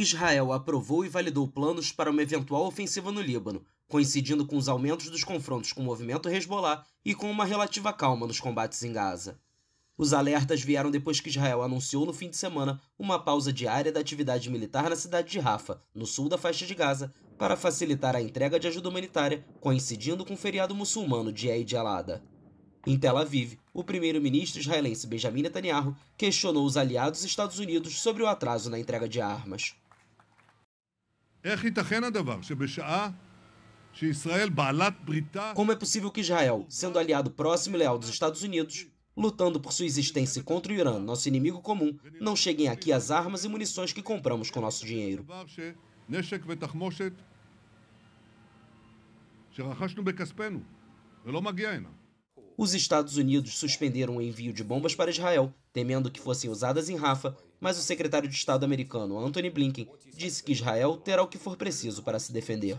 Israel aprovou e validou planos para uma eventual ofensiva no Líbano, coincidindo com os aumentos dos confrontos com o movimento Hezbollah e com uma relativa calma nos combates em Gaza. Os alertas vieram depois que Israel anunciou no fim de semana uma pausa diária da atividade militar na cidade de Rafa, no sul da faixa de Gaza, para facilitar a entrega de ajuda humanitária, coincidindo com o feriado muçulmano de Eid al-Adha. Em Tel Aviv, o primeiro-ministro israelense Benjamin Netanyahu questionou os aliados Estados Unidos sobre o atraso na entrega de armas. Como é possível que Israel, sendo aliado próximo e leal dos Estados Unidos, lutando por sua existência contra o Irã, nosso inimigo comum, não cheguem aqui as armas e munições que compramos com nosso dinheiro? שרכשנו בכספנו ולא מגיע os Estados Unidos suspenderam o envio de bombas para Israel, temendo que fossem usadas em Rafa, mas o secretário de Estado americano Anthony Blinken disse que Israel terá o que for preciso para se defender.